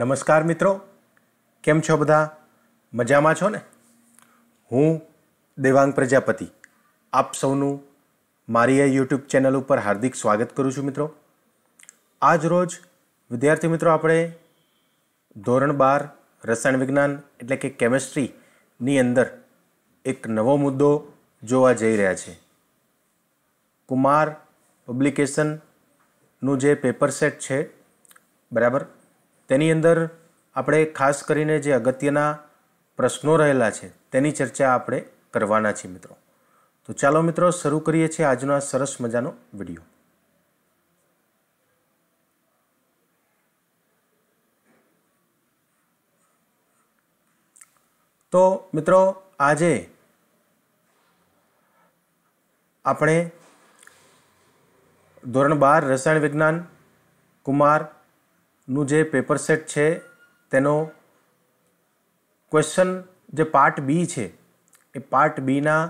નમસ્કાર મિત્રો કેમ છો બધા મજામાં છો ને હું દેવાંગ પ્રજાપતિ આપ સૌનું મારી આ યુટ્યુબ ચેનલ ઉપર હાર્દિક સ્વાગત કરું છું મિત્રો આજ રોજ વિદ્યાર્થી મિત્રો આપણે ધોરણ બાર રસાયણ વિજ્ઞાન એટલે કે કેમેસ્ટ્રીની અંદર એક નવો મુદ્દો જોવા જઈ રહ્યા છે કુમાર પબ્લિકેશનનું જે પેપર સેટ છે બરાબર તેની અંદર આપણે ખાસ કરીને જે અગત્યના પ્રશ્નો રહેલા છે તેની ચર્ચા આપણે કરવાના છીએ મિત્રો તો ચાલો મિત્રો શરૂ કરીએ છીએ આજનો આ સરસ મજાનો વિડીયો તો મિત્રો આજે આપણે ધોરણ બાર રસાયણ વિજ્ઞાન કુમાર નું જે પેપર સેટ છે તેનો ક્વેશ્ચન જે પાર્ટ બી છે એ પાર્ટ બીના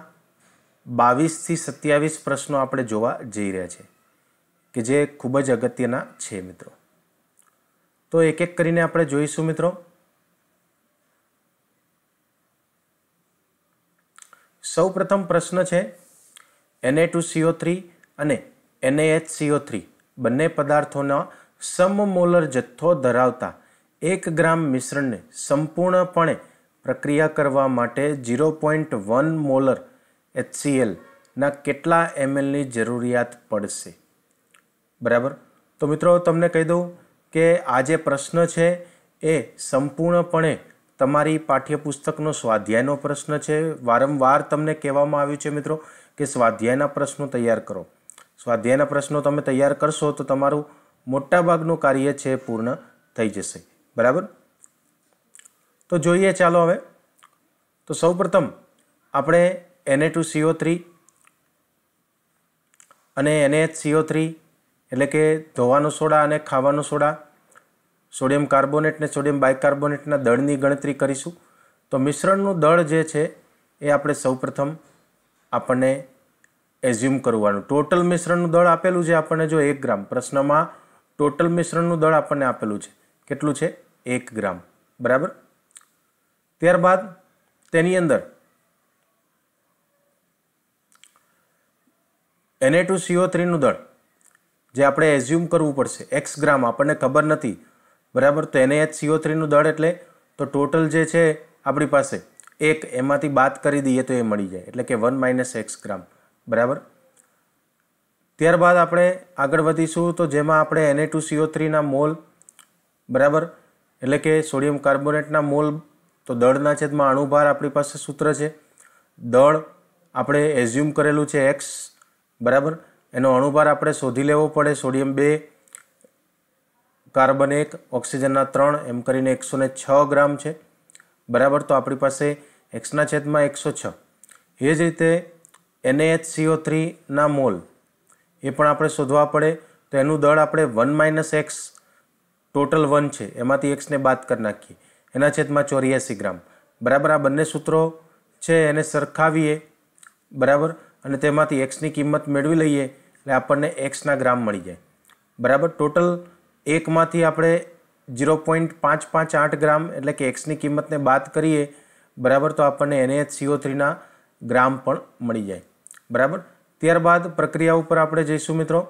બાવીસથી સત્યાવીસ પ્રશ્નો આપણે જોવા જઈ રહ્યા છે કે જે ખૂબ જ અગત્યના છે મિત્રો તો એક એક કરીને આપણે જોઈશું મિત્રો સૌ પ્રથમ પ્રશ્ન છે એનએ ટુ સીઓ થ્રી અને એનએ એચ સીઓ થ્રી બંને પદાર્થોના સમમોલર જથ્થો ધરાવતા એક ગ્રામ મિશ્રણને સંપૂર્ણપણે પ્રક્રિયા કરવા માટે ઝીરો પોઈન્ટ વન મોલર એચસીએલના કેટલા એમએલની જરૂરિયાત પડશે બરાબર તો મિત્રો તમને કહી દઉં કે આ જે પ્રશ્ન છે એ સંપૂર્ણપણે તમારી પાઠ્યપુસ્તકનો સ્વાધ્યાયનો પ્રશ્ન છે વારંવાર તમને કહેવામાં આવ્યું છે મિત્રો કે સ્વાધ્યાયના પ્રશ્નો તૈયાર કરો સ્વાધ્યાયના પ્રશ્નો તમે તૈયાર કરશો તો તમારું મોટાભાગનું કાર્ય છે પૂર્ણ થઈ જશે બરાબર તો જોઈએ ચાલો હવે તો સૌ પ્રથમ આપણે એને ટુ સીઓ થ્રી અને એને સીઓ થ્રી એટલે કે ધોવાનો સોડા અને ખાવાનો સોડા સોડિયમ કાર્બોનેટ અને સોડિયમ બાયકાર્બોનેટના દળની ગણતરી કરીશું તો મિશ્રણનું દળ જે છે એ આપણે સૌપ્રથમ આપણને એઝ્યુમ કરવાનું ટોટલ મિશ્રણનું દળ આપેલું છે આપણને જો એક ગ્રામ પ્રશ્નમાં ટોટલ મિશ્રણનું દળ આપણને આપેલું છે કેટલું છે એક ગ્રામ બરાબર ત્યારબાદ તેની અંદર એને ટુ સીઓ થ્રીનું દળ જે આપણે એઝ્યુમ કરવું પડશે એક્સ ગ્રામ આપણને ખબર નથી બરાબર તો એને એચ સીઓ થ્રીનું દળ એટલે તો ટોટલ જે છે આપણી પાસે એક એમાંથી બાદ કરી દઈએ તો એ મળી જાય એટલે કે વન માઇનસ એક્સ ગ્રામ બરાબર ત્યારબાદ આપણે આગળ વધીશું તો જેમાં આપણે એને ટુ સીઓ થ્રીના મોલ બરાબર એટલે કે સોડિયમ કાર્બોનેટના મોલ તો દળના છેદમાં અણુભાર આપણી પાસે સૂત્ર છે દળ આપણે એઝ્યુમ કરેલું છે એક્સ બરાબર એનો અણુભાર આપણે શોધી લેવો પડે સોડિયમ બે કાર્બન એક ઓક્સિજનના ત્રણ એમ કરીને એકસો છ ગ્રામ છે બરાબર તો આપણી પાસે એક્સના છેદમાં એકસો છ એ જ રીતે એનએચ સીઓ થ્રીના મોલ એ પણ આપણે શોધવા પડે તો એનું દળ આપણે one minus X total one છે એમાંથી એક્સને બાદ કરી નાખીએ એના છેદમાં ચોર્યાસી ગ્રામ બરાબર આ બંને સૂત્રો છે એને સરખાવીએ બરાબર અને તેમાંથી એક્સની કિંમત મેળવી લઈએ એટલે આપણને એક્સના ગ્રામ મળી જાય બરાબર ટોટલ એકમાંથી આપણે ઝીરો પોઈન્ટ પાંચ પાંચ આઠ ગ્રામ એટલે કે એક્સની કિંમતને બાદ કરીએ બરાબર તો આપણને એનએચ સીઓ થ્રીના ગ્રામ પણ મળી જાય બરાબર ત્યારબાદ પ્રક્રિયા ઉપર આપણે જઈશું મિત્રો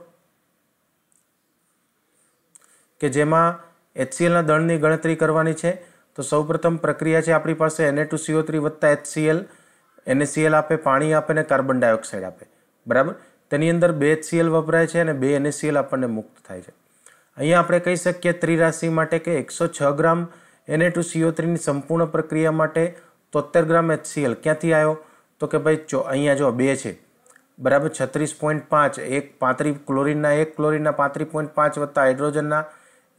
કે જેમાં એચસીએલના દળની ગણતરી કરવાની છે તો સૌપ્રથમ પ્રક્રિયા છે આપણી પાસે એને ટુ સીઓ થ્રી વત્તા એચસીએલ એનએસીએલ આપે પાણી આપે ને કાર્બન ડાયોક્સાઇડ આપે બરાબર તેની અંદર બે એચસીએલ વપરાય છે અને બે એનએસીએલ આપણને મુક્ત થાય છે અહીંયા આપણે કહી શકીએ ત્રિરાશિ માટે કે એકસો છ ગ્રામ એને ટુ સીઓ થ્રીની સંપૂર્ણ પ્રક્રિયા માટે તોતેર ગ્રામ એચસીએલ ક્યાંથી આવ્યો તો કે ભાઈ ચો અહીંયા જો બે છે બરાબર છત્રીસ પોઈન્ટ પાંચ એક પાંત્રી ક્લોરિનના એક ક્લોરિનના પાંત્રીસ પોઈન્ટ પાંચ વત્તા હાઇડ્રોજનના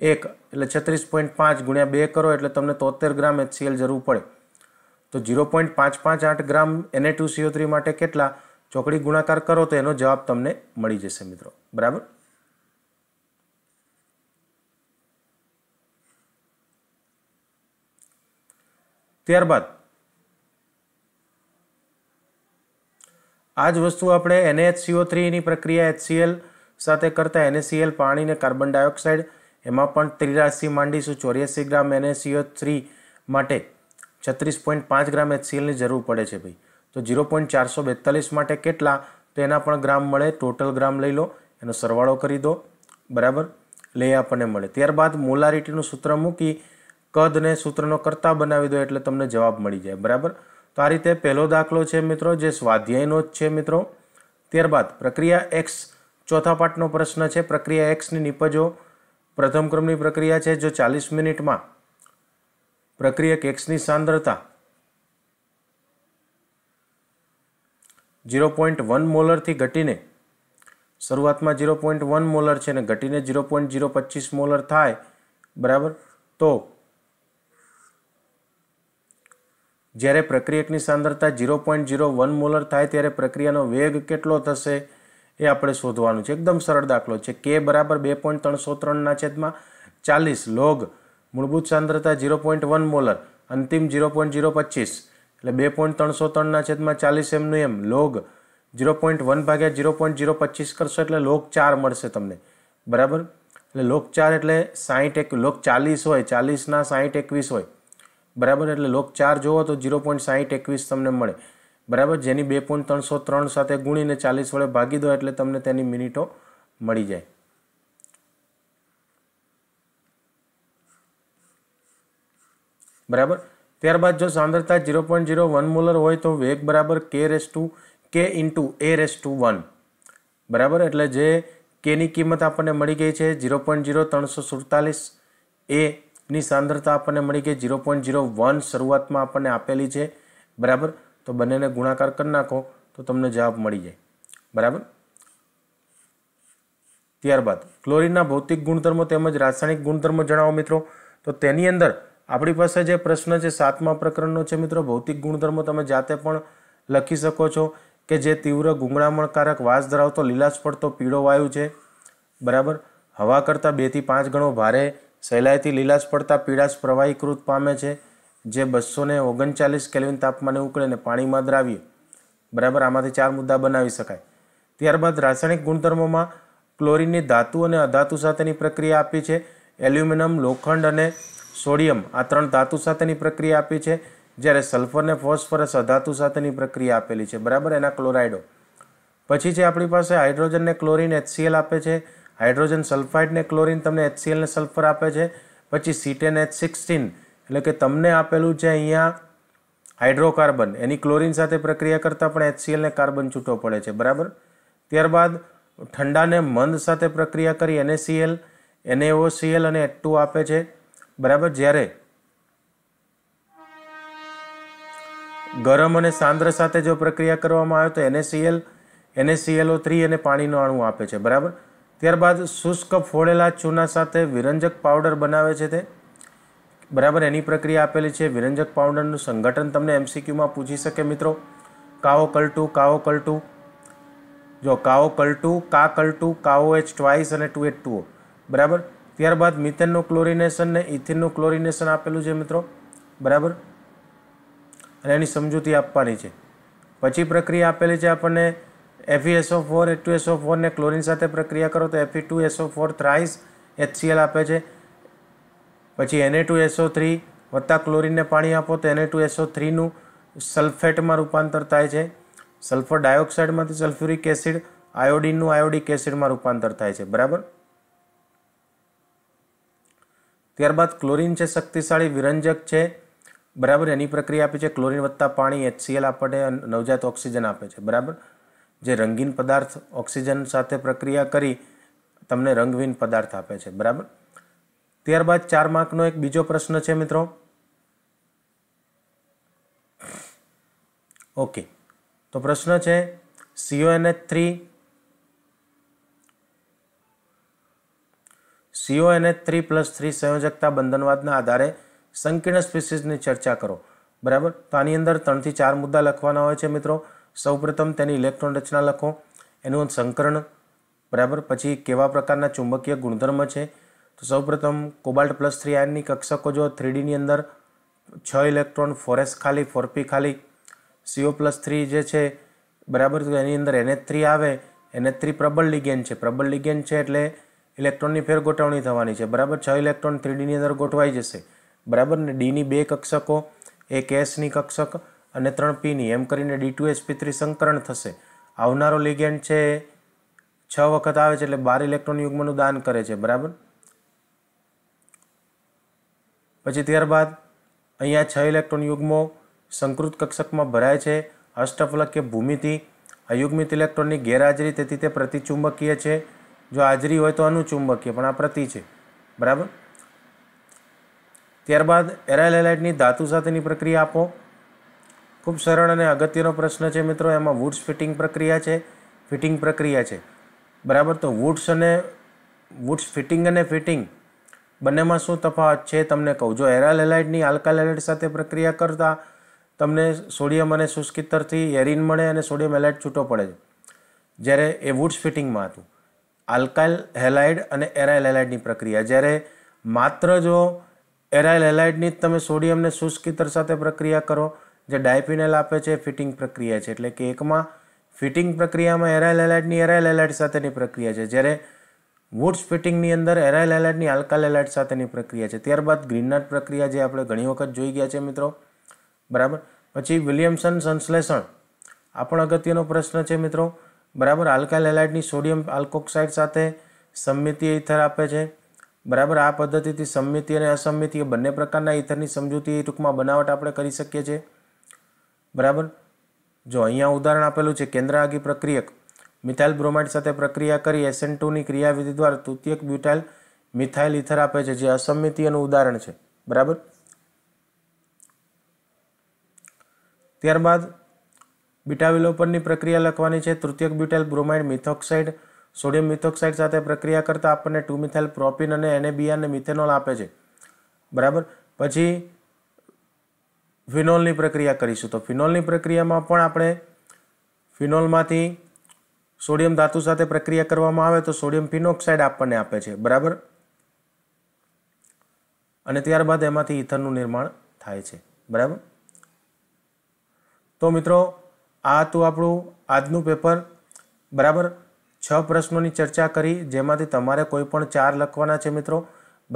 એક એટલે છત્રીસ પોઈન્ટ પાંચ ગુણ્યા બે કરો એટલે તમને તોતેર ગ્રામ એચસીએલ જરૂર પડે તો ઝીરો પોઈન્ટ પાંચ પાંચ આઠ ગ્રામ એને ટુ સીઓ થ્રી માટે કેટલા ચોકડી ગુણાકાર કરો તો એનો જવાબ તમને મળી જશે મિત્રો બરાબર ત્યારબાદ આ જ વસ્તુ આપણે એનએચસીઓ થ્રીની પ્રક્રિયા એચસીએલ સાથે કરતાં એનએસીએલ પાણીને કાર્બન ડાયોક્સાઇડ એમાં પણ ત્રિરાશી માંડીશું ચોર્યાસી ગ્રામ એનએસીઓ થ્રી માટે છત્રીસ પોઈન્ટ પાંચ ગ્રામ એચસીએલની જરૂર પડે છે ભાઈ તો ઝીરો પોઈન્ટ ચારસો બેતાલીસ માટે કેટલા તો એના પણ ગ્રામ મળે ટોટલ ગ્રામ લઈ લો એનો સરવાળો કરી દો બરાબર લે આપણને મળે ત્યારબાદ મોલારિટીનું સૂત્ર મૂકી કદને સૂત્રનો કરતા બનાવી દો એટલે તમને જવાબ મળી જાય બરાબર તો આ રીતે પહેલો દાખલો છે મિત્રો જે સ્વાધ્યાયનો જ છે મિત્રો ત્યારબાદ પ્રક્રિયા એક્સ ચોથા પાઠનો પ્રશ્ન છે પ્રક્રિયા એક્સની નિપજો પ્રથમ ક્રમની પ્રક્રિયા છે જો ચાલીસ મિનિટમાં પ્રક્રિયક એક્સની સાંદ્રતા ઝીરો પોઈન્ટ વન મોલરથી ઘટીને શરૂઆતમાં ઝીરો પોઈન્ટ વન મોલર છે અને ઘટીને ઝીરો પોઈન્ટ ઝીરો પચીસ મોલર થાય બરાબર તો જ્યારે પ્રક્રિયકની સાંદ્રતા zero point zero one molar થાય ત્યારે પ્રક્રિયાનો વેગ કેટલો થશે એ આપણે શોધવાનું છે એકદમ સરળ દાખલો છે કે બરાબર બે પોઈન્ટ ત્રણસો ત્રણના છેદમાં ચાલીસ લોગ મૂળભૂત સાંદ્રતા ઝીરો પોઈન્ટ વન મોલર અંતિમ ઝીરો પોઈન્ટ ઝીરો પચીસ એટલે બે પોઈન્ટ ત્રણસો ત્રણના છેદમાં ચાલીસ એમનું એમ લોગ ઝીરો પોઈન્ટ વન ભાગ્યા ઝીરો પોઈન્ટ ઝીરો પચીસ કરશો એટલે લોક ચાર મળશે તમને બરાબર એટલે લોક ચાર એટલે સાહીઠ એક લોક ચાલીસ હોય ચાલીસના સાહીઠ એકવીસ હોય બરાબર એટલે લોક ચાર જોવો તો ઝીરો પોઈન્ટ સાહીઠ એકવીસ તમને મળે બરાબર જેની બે પોઈન્ટ ત્રણસો ત્રણ સાથે ગુણીને ચાલીસ વડે ભાગી દો એટલે તમને તેની મિનિટો મળી જાય બરાબર ત્યારબાદ જો સાંદ્રતા zero point zero one molar હોય તો વેગ બરાબર K raise to K into A raise to one બરાબર એટલે જે કેની કિંમત આપણને મળી ગઈ છે ઝીરો પોઈન્ટ ઝીરો ત્રણસો સુડતાલીસ એ ની સાંદ્રતા આપણને મળી કે ઝીરો પોઈન્ટ ઝીરો વન શરૂઆતમાં આપણને આપેલી છે બરાબર તો બંનેને ગુણાકાર કરી નાખો તો તમને જવાબ મળી જાય બરાબર ત્યારબાદ ક્લોરિનના ભૌતિક ગુણધર્મો તેમજ રાસાયણિક ગુણધર્મો જણાવો મિત્રો તો તેની અંદર આપણી પાસે જે પ્રશ્ન છે સાતમા પ્રકરણનો છે મિત્રો ભૌતિક ગુણધર્મો તમે જાતે પણ લખી શકો છો કે જે તીવ્ર ગુંગળામણકારક વાસ ધરાવતો લીલાશ પડતો પીળો વાયુ છે બરાબર હવા કરતાં બેથી પાંચ ગણો ભારે સહેલાઈથી લીલાશ પડતા પીળાશ પ્રવાહીકૃત પામે છે જે બસોને ઓગણચાલીસ કેલ્વિન તાપમાને ઉકળીને પાણીમાં દ્રાવ્ય બરાબર આમાંથી ચાર મુદ્દા બનાવી શકાય ત્યારબાદ રાસાયણિક ગુણધર્મોમાં ક્લોરીનની ધાતુ અને અધાતુ સાથેની પ્રક્રિયા આપી છે એલ્યુમિનિયમ લોખંડ અને સોડિયમ આ ત્રણ ધાતુ સાથેની પ્રક્રિયા આપી છે જ્યારે સલ્ફરને ફોસ્ફરસ અધાતુ સાથેની પ્રક્રિયા આપેલી છે બરાબર એના ક્લોરાઇડો પછી છે આપણી પાસે હાઇડ્રોજનને ક્લોરિન એચસીએલ આપે છે હાઇડ્રોજન સલ્ફાઇડને ક્લોરિન તમને એચસીએલને સલ્ફર આપે છે પછી સીટેન એચ સિક્સટીન એટલે કે તમને આપેલું છે અહીંયા હાઇડ્રોકાર્બન એની ક્લોરિન સાથે પ્રક્રિયા કરતાં પણ એચસીએલને કાર્બન છૂટો પડે છે બરાબર ત્યારબાદ ઠંડાને મંદ સાથે પ્રક્રિયા કરી એનએસીએલ એનએઓસીએલ અને એટ ટુ આપે છે બરાબર જ્યારે ગરમ અને સાંદ્ર સાથે જો પ્રક્રિયા કરવામાં આવે તો એનએસીએલ એનએસીએલઓ થ્રી અને પાણીનો અણુ આપે છે બરાબર ત્યારબાદ શુષ્ક ફોડેલા ચૂના સાથે વિરંજક પાવડર બનાવે છે તે બરાબર એની પ્રક્રિયા આપેલી છે વિરંજક પાવડરનું સંગઠન તમને એમસીક્યુમાં પૂછી શકે મિત્રો કાઓ કલટુ કાઓ કલટુ જો કાઓ કલટુ કા કલટુ કાવો એચ ટ્વાઇસ અને ટુ એચ ટુઓ બરાબર ત્યારબાદ મિથેનનું ક્લોરિનેશન ને ઇથિનનું ક્લોરિનેશન આપેલું છે મિત્રો બરાબર અને એની સમજૂતી આપવાની છે પછી પ્રક્રિયા આપેલી છે આપણને S O four H two S S O ફોરને ક્લોરિન સાથે પ્રક્રિયા કરો તો એફી two S O four thrice H C L આપે છે પછી એને ટુ એસઓ થ્રી વત્તા ક્લોરિનને પાણી આપો તો એને ટુ એસઓ થ્રીનું સલ્ફેટમાં રૂપાંતર થાય છે સલ્ફર ડાયોક્સાઇડમાંથી સલ્ફ્યુરિક એસિડ આયોડિનનું આયોડિક એસિડમાં રૂપાંતર થાય છે બરાબર ત્યારબાદ ક્લોરિન છે શક્તિશાળી વિરંજક છે બરાબર એની પ્રક્રિયા આપે છે ક્લોરિન વત્તા પાણી એચસીએલ આપણને નવજાત ઓક્સિજન આપે છે બરાબર જે રંગીન પદાર્થ ઓક્સિજન સાથે પ્રક્રિયા કરી તમને રંગહીન પદાર્થ આપે છે બરાબર ત્યારબાદ ચાર માર્કનો એક બીજો પ્રશ્ન છે મિત્રો ઓકે તો પ્રશ્ન છે C O N H three C O N H three plus three સંયોજકતા બંધનવાદના આધારે સંકીર્ણ સ્પીસીસની ચર્ચા કરો બરાબર તો આની અંદર ત્રણથી ચાર મુદ્દા લખવાના હોય છે મિત્રો સૌપ્રથમ તેની ઇલેક્ટ્રોન રચના લખો એનું સંકરણ બરાબર પછી કેવા પ્રકારના ચુંબકીય ગુણધર્મ છે તો સૌપ્રથમ કોબાલ્ટ પ્લસ થ્રી આયનની કક્ષકો જો થ્રીડીની અંદર છ ઇલેક્ટ્રોન ફોરેસ ખાલી ફોરપી ખાલી સીઓ પ્લસ થ્રી જે છે બરાબર તો એની અંદર એનએચ થ્રી આવે એનએચ થ્રી પ્રબળ લિગેન છે પ્રબળ લિગેન છે એટલે ઇલેક્ટ્રોનની ફેર ગોઠવણી થવાની છે બરાબર છ ઇલેક્ટ્રોન થ્રીડીની અંદર ગોઠવાઈ જશે બરાબર ને ડીની બે કક્ષકો એક એસની કક્ષક અને ત્રણ પીની એમ કરીને D two H P three સંકરણ થશે આવનારો લિગેન્ડ છે છ વખત આવે છે એટલે બાર ઇલેક્ટ્રોન યુગ્મનું દાન કરે છે બરાબર પછી ત્યારબાદ અહીંયા છ ઇલેક્ટ્રોન યુગ્મો સંકૃત કક્ષકમાં ભરાય છે અષ્ટફલક કે ભૂમિતિ અયુગ્મિત ઇલેક્ટ્રોનની ગેરહાજરી તેથી તે પ્રતિચુંબકીય છે જો હાજરી હોય તો અનુચુંબકીય પણ આ પ્રતિ છે બરાબર ત્યારબાદ એરાઇલેલાઇટની ધાતુ સાથેની પ્રક્રિયા આપો ખૂબ સરળ અને અગત્યનો પ્રશ્ન છે મિત્રો એમાં વુડ્સ ફિટિંગ પ્રક્રિયા છે ફિટિંગ પ્રક્રિયા છે બરાબર તો વુડ્સ અને વુડ્સ ફિટિંગ અને ફિટિંગ બંનેમાં શું તફાવત છે તમને કહું જો એરાલ એલાઇટની આલ્કાલ એલાઇડ સાથે પ્રક્રિયા કરતાં તમને સોડિયમ અને શુષ્કિતરથી એરિન મળે અને સોડિયમ એલાઇટ છૂટો પડે છે જ્યારે એ વુડ્સ ફિટિંગમાં હતું આલ્કાઇલ હેલાઇડ અને એરાઇલ હેલાઇડની પ્રક્રિયા જ્યારે માત્ર જો એરાઇલ હેલાઇડની જ તમે સોડિયમને શુષ્કિતર સાથે પ્રક્રિયા કરો જે ડાયફિનેલ આપે છે ફિટિંગ પ્રક્રિયા છે એટલે કે એકમાં ફિટિંગ પ્રક્રિયામાં એરાઇલ એલાઇટની એરાઇલ એલાઇટ સાથેની પ્રક્રિયા છે જ્યારે વુડ્સ ફિટિંગની અંદર એરાઇલ એલાઇટની આલ્કાલ એલાઇટ સાથેની પ્રક્રિયા છે ત્યારબાદ ગ્રીનનાટ પ્રક્રિયા જે આપણે ઘણી વખત જોઈ ગયા છે મિત્રો બરાબર પછી વિલિયમસન સંશ્લેષણ આ પણ અગત્યનો પ્રશ્ન છે મિત્રો બરાબર આલ્કાઇલ એલાઇટની સોડિયમ આલ્કોક્સાઇડ સાથે સંમિતીય ઇથર આપે છે બરાબર આ પદ્ધતિથી સંમિતીય અને અસંમિતીય બંને પ્રકારના ઇથરની સમજૂતી ટૂંકમાં બનાવટ આપણે કરી શકીએ છીએ બરાબર જો અહીંયા ઉદાહરણ આપેલું છે કેન્દ્રાગી પ્રક્રિયક મિથાઇલ બ્રોમાઇડ સાથે પ્રક્રિયા કરી એસએન ટુની ક્રિયાવિધિ દ્વારા તૃતીયક બ્યુટાઇલ મિથાઇલ ઇથર આપે છે જે અસંમિતિનું ઉદાહરણ છે બરાબર ત્યારબાદ બીટા વિલોપનની પ્રક્રિયા લખવાની છે તૃતીયક butyl bromide methoxide sodium methoxide સાથે પ્રક્રિયા કરતાં આપણને ટુ મિથાઇલ પ્રોપિન અને એનેબી અને મિથેનોલ આપે છે બરાબર પછી ફિનોલની પ્રક્રિયા કરીશું તો ફિનોલની પ્રક્રિયામાં પણ આપણે ફિનોલમાંથી સોડિયમ ધાતુ સાથે પ્રક્રિયા કરવામાં આવે તો સોડિયમ ફિનોક્સાઇડ આપણને આપે છે બરાબર અને ત્યારબાદ એમાંથી ઇથરનું નિર્માણ થાય છે બરાબર તો મિત્રો આ હતું આપણું આજનું પેપર બરાબર છ પ્રશ્નોની ચર્ચા કરી જેમાંથી તમારે કોઈ પણ ચાર લખવાના છે મિત્રો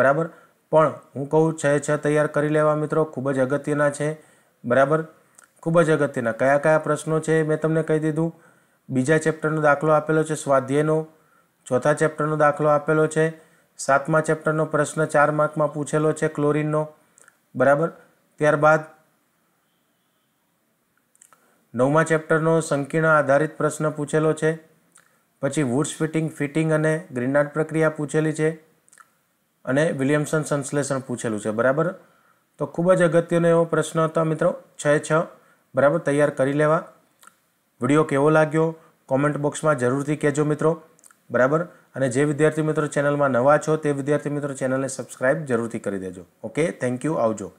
બરાબર પણ હું કહું છ છ તૈયાર કરી લેવા મિત્રો ખૂબ જ અગત્યના છે બરાબર ખૂબ જ અગત્યના કયા કયા પ્રશ્નો છે મેં તમને કહી દીધું બીજા ચેપ્ટરનો દાખલો આપેલો છે સ્વાધ્યાયનો ચોથા ચેપ્ટરનો દાખલો આપેલો છે સાતમા ચેપ્ટરનો પ્રશ્ન ચાર માર્કમાં પૂછેલો છે ક્લોરિનનો બરાબર ત્યારબાદ નવમા ચેપ્ટરનો સંકીર્ણ આધારિત પ્રશ્ન પૂછેલો છે પછી વુડ્સ ફિટિંગ ફિટિંગ અને ગ્રીનાર્ડ પ્રક્રિયા પૂછેલી છે અને વિલિયમસન સંશ્લેષણ પૂછેલું છે બરાબર તો ખૂબ જ અગત્યનો એવો પ્રશ્ન હતો મિત્રો છ છ બરાબર તૈયાર કરી લેવા વિડીયો કેવો લાગ્યો કોમેન્ટ બોક્સમાં જરૂરથી કહેજો મિત્રો બરાબર અને જે વિદ્યાર્થી મિત્રો ચેનલમાં નવા છો તે વિદ્યાર્થી મિત્રો ચેનલને સબસ્ક્રાઇબ જરૂરથી કરી દેજો ઓકે થેન્ક યુ આવજો